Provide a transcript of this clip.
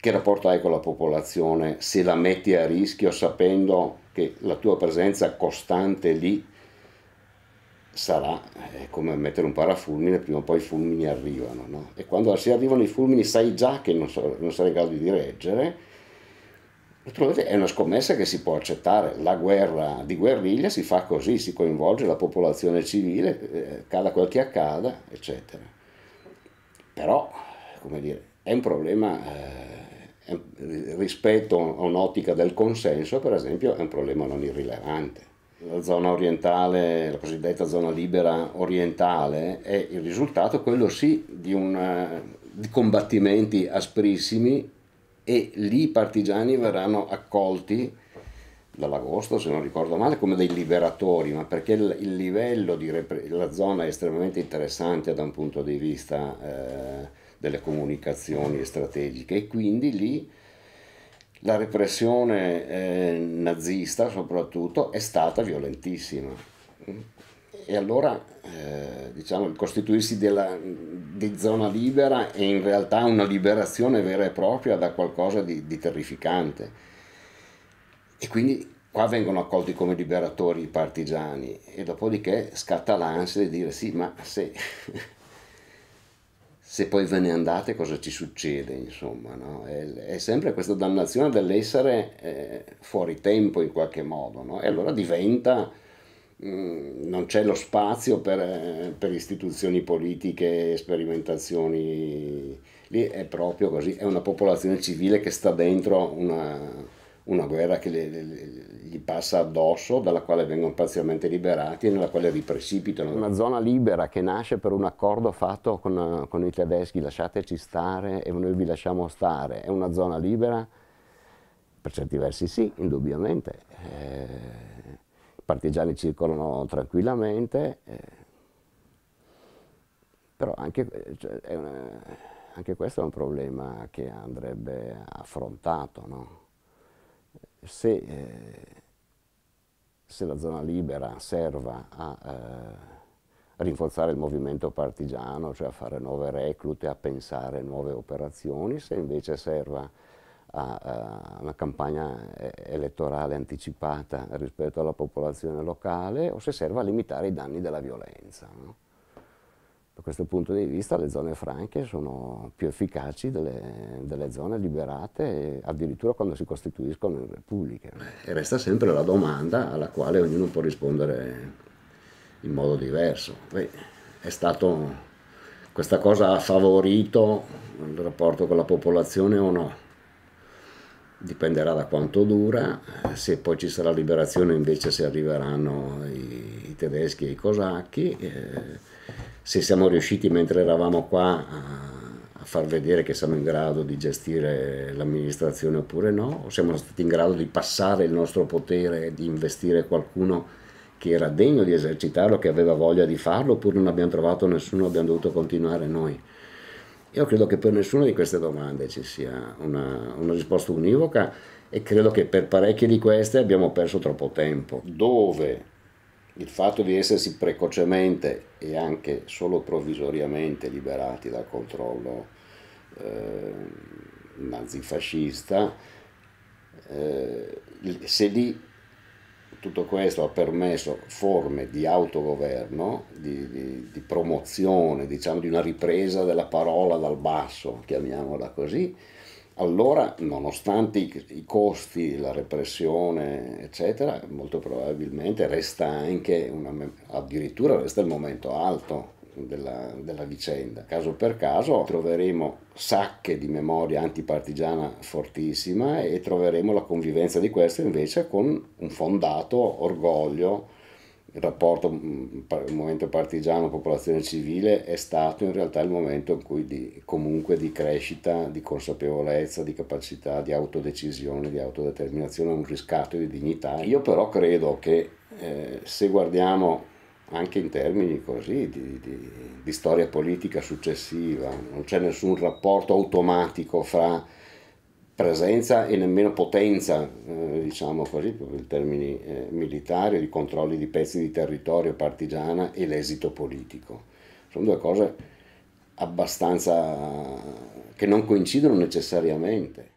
che rapporto hai con la popolazione, se la metti a rischio sapendo che la tua presenza costante lì sarà come mettere un parafulmine, prima o poi i fulmini arrivano. No? E quando si arrivano i fulmini sai già che non, so, non sarai in grado di reggere. Naturalmente è una scommessa che si può accettare, la guerra di guerriglia si fa così, si coinvolge la popolazione civile, eh, cada quel che accada, eccetera. Però, come dire, è un problema eh, rispetto a un'ottica del consenso, per esempio, è un problema non irrilevante. La zona orientale, la cosiddetta zona libera orientale, è il risultato, quello sì, di, una, eh, di combattimenti asprissimi e lì i partigiani verranno accolti dall'agosto, se non ricordo male, come dei liberatori, ma perché il, il livello di repre- la zona è estremamente interessante da un punto di vista eh, delle comunicazioni strategiche e quindi lì la repressione eh, nazista soprattutto è stata violentissima e allora eh, diciamo il costituirsi della, di zona libera è in realtà una liberazione vera e propria da qualcosa di, di terrificante e quindi qua vengono accolti come liberatori i partigiani e dopodiché scatta l'ansia di dire sì ma se se poi ve ne andate cosa ci succede, insomma, no? è, è, sempre questa dannazione dell'essere eh, fuori tempo in qualche modo, no? E allora diventa, mh, mm, non c'è lo spazio per, eh, per, istituzioni politiche, sperimentazioni, lì è proprio così, è una popolazione civile che sta dentro una, una guerra che le, le, le gli passa addosso, dalla quale vengono parzialmente liberati e nella quale riprecipitano. Una zona libera che nasce per un accordo fatto con, con i tedeschi, lasciateci stare e noi vi lasciamo stare. È una zona libera? Per certi versi sì, indubbiamente. Eh, I partigiani circolano tranquillamente, eh, però anche, eh, cioè, è una anche questo è un problema che andrebbe affrontato. No? Se eh, se la zona libera serva a eh, rinforzare il movimento partigiano, cioè a fare nuove reclute, a pensare nuove operazioni, se invece serva a, a una campagna elettorale anticipata rispetto alla popolazione locale o se serva a limitare i danni della violenza. No? Da questo punto di vista le zone franche sono più efficaci delle, delle zone liberate, addirittura quando si costituiscono in repubbliche. Eh, e resta sempre la domanda alla quale ognuno può rispondere in modo diverso. Beh, stato, questa cosa ha favorito il rapporto con la popolazione o no? Dipenderà da quanto dura, eh, se poi ci sarà liberazione invece se arriveranno i, i tedeschi e i cosacchi. Eh, se siamo riusciti mentre eravamo qua a far vedere che siamo in grado di gestire l'amministrazione oppure no, o siamo stati in grado di passare il nostro potere e di investire qualcuno che era degno di esercitarlo, che aveva voglia di farlo, oppure non abbiamo trovato nessuno, abbiamo dovuto continuare noi. Io credo che per nessuna di queste domande ci sia una, una risposta univoca e credo che per parecchie di queste abbiamo perso troppo tempo. Dove il fatto di essersi precocemente e anche solo provvisoriamente liberati dal controllo eh, nazifascista, eh, se lì tutto questo ha permesso forme di autogoverno, di, di, di promozione, diciamo di una ripresa della parola dal basso, chiamiamola così, allora, nonostante i, i costi, la repressione, eccetera, molto probabilmente resta anche una, addirittura resta il momento alto della, della, vicenda. Caso per caso troveremo sacche di memoria antipartigiana fortissima e troveremo la convivenza di queste invece con un fondato orgoglio rapporto mm, il momento partigiano popolazione civile è stato in realtà il momento in cui di, comunque di crescita di consapevolezza di capacità di autodecisione di autodeterminazione un riscatto di dignità io però credo che eh, se guardiamo anche in termini così di, di, di storia politica successiva non c'è nessun rapporto automatico fra presenza e nemmeno potenza, eh, diciamo così, proprio in termini eh, militari, di controlli di pezzi di territorio partigiana e l'esito politico. Sono due cose abbastanza che non coincidono necessariamente.